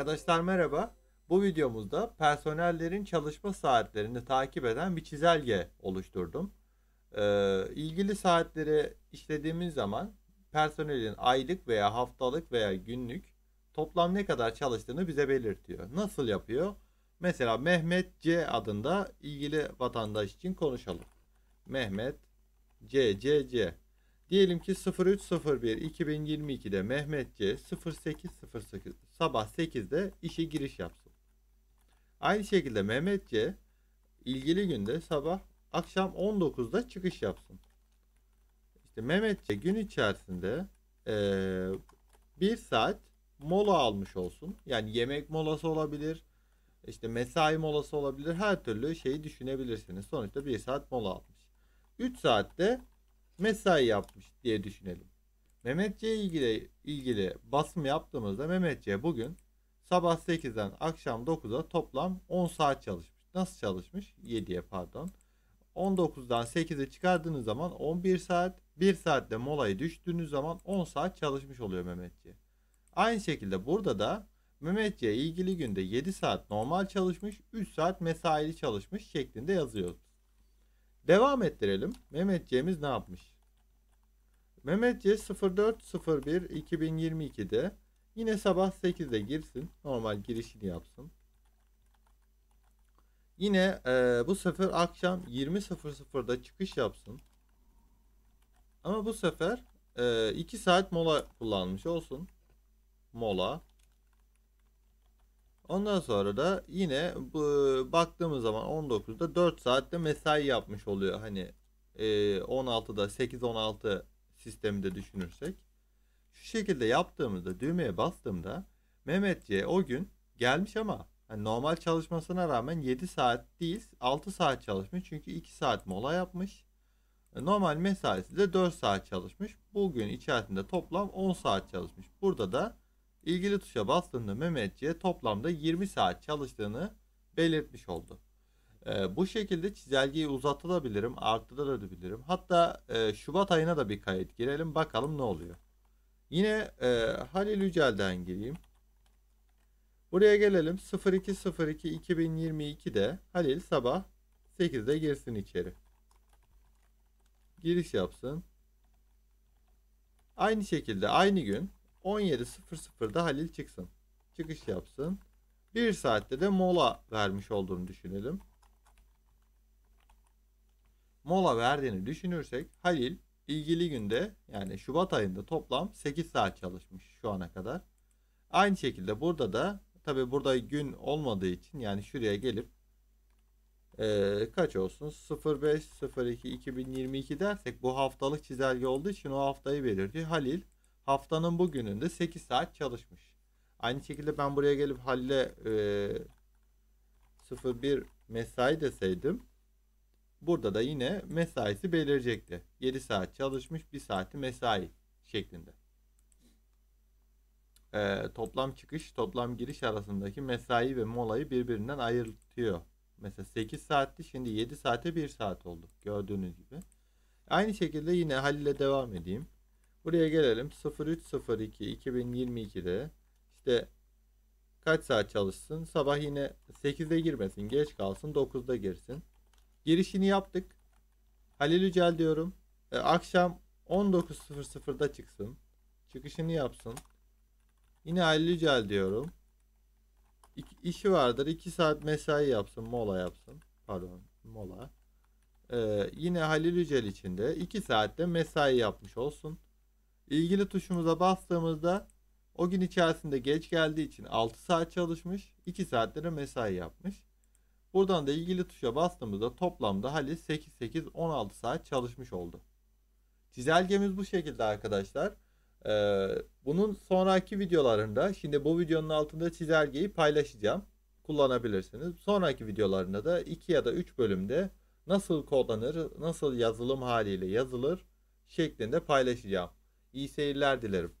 Arkadaşlar merhaba. Bu videomuzda personellerin çalışma saatlerini takip eden bir çizelge oluşturdum. Ee, ilgili saatleri işlediğimiz zaman personelin aylık veya haftalık veya günlük toplam ne kadar çalıştığını bize belirtiyor. Nasıl yapıyor? Mesela Mehmet C adında ilgili vatandaş için konuşalım. Mehmet C C C Diyelim ki 0301 2022'de Mehmet C 0808 sabah 8'de işe giriş yapsın. Aynı şekilde Mehmet ilgili günde sabah akşam 19'da çıkış yapsın. İşte Mehmet gün içerisinde ee, bir saat mola almış olsun. Yani yemek molası olabilir. İşte mesai molası olabilir. Her türlü şeyi düşünebilirsiniz. Sonuçta bir saat mola almış. 3 saatte mesai yapmış diye düşünelim. Mehmet ilgili, ilgili basım yaptığımızda Mehmet bugün sabah 8'den akşam 9'a toplam 10 saat çalışmış. Nasıl çalışmış? 7'ye pardon. 19'dan 8'e çıkardığınız zaman 11 saat, 1 saatte molayı düştüğünüz zaman 10 saat çalışmış oluyor Mehmet Aynı şekilde burada da Mehmet ilgili günde 7 saat normal çalışmış, 3 saat mesaili çalışmış şeklinde yazıyoruz. Devam ettirelim. Mehmetçiğimiz ne yapmış? Mehmetçi 0401 2022'de yine sabah 8'de girsin. Normal girişini yapsın. Yine e, bu sefer akşam 20.00'da çıkış yapsın. Ama bu sefer e, saat mola kullanmış olsun. Mola. Ondan sonra da yine bu, baktığımız zaman 19'da 4 saatte mesai yapmış oluyor. Hani e, 16'da 8-16 sisteminde düşünürsek. Şu şekilde yaptığımızda düğmeye bastığımda Mehmetçiğe o gün gelmiş ama hani normal çalışmasına rağmen 7 saat değil 6 saat çalışmış. Çünkü 2 saat mola yapmış. E, normal mesaisi de 4 saat çalışmış. Bugün içerisinde toplam 10 saat çalışmış. Burada da ilgili tuşa bastığında Mehmetçiğe toplamda 20 saat çalıştığını belirtmiş oldu. E, bu şekilde çizelgeyi uzatılabilirim, artırılabilirim. Hatta e, Şubat ayına da bir kayıt girelim bakalım ne oluyor. Yine e, Halil Yücel'den gireyim. Buraya gelelim 0202 2022'de Halil sabah 8'de girsin içeri. Giriş yapsın. Aynı şekilde aynı gün 17.00'da Halil çıksın. Çıkış yapsın. 1 saatte de mola vermiş olduğunu düşünelim. Mola verdiğini düşünürsek Halil ilgili günde yani Şubat ayında toplam 8 saat çalışmış şu ana kadar. Aynı şekilde burada da tabi burada gün olmadığı için yani şuraya gelip ee, kaç olsun 05.02.2022 dersek bu haftalık çizelge olduğu için o haftayı belirtiyor. Halil haftanın bugününde 8 saat çalışmış. Aynı şekilde ben buraya gelip Halil'e e, 01 mesai deseydim burada da yine mesaisi belirecekti. 7 saat çalışmış 1 saati mesai şeklinde. E, toplam çıkış toplam giriş arasındaki mesai ve molayı birbirinden ayırtıyor. Mesela 8 saatti şimdi 7 saate 1 saat oldu gördüğünüz gibi. Aynı şekilde yine Halil'e devam edeyim. Buraya gelelim. 0302 2022'de işte kaç saat çalışsın? Sabah yine 8'de girmesin. Geç kalsın. 9'da girsin. Girişini yaptık. Halil Ücel diyorum. E, akşam 19.00'da çıksın. Çıkışını yapsın. Yine Halil Ücel diyorum. İki, işi vardır. 2 saat mesai yapsın. Mola yapsın. Pardon. Mola. Ee, yine Halil Ücel içinde de 2 saatte mesai yapmış olsun. İlgili tuşumuza bastığımızda o gün içerisinde geç geldiği için 6 saat çalışmış, 2 saatte mesai yapmış. Buradan da ilgili tuşa bastığımızda toplamda Halil 8 8 16 saat çalışmış oldu. Çizelgemiz bu şekilde arkadaşlar. Ee, bunun sonraki videolarında şimdi bu videonun altında çizelgeyi paylaşacağım. Kullanabilirsiniz. Sonraki videolarında da 2 ya da 3 bölümde nasıl kodlanır, nasıl yazılım haliyle yazılır şeklinde paylaşacağım. İyi seyirler dilerim.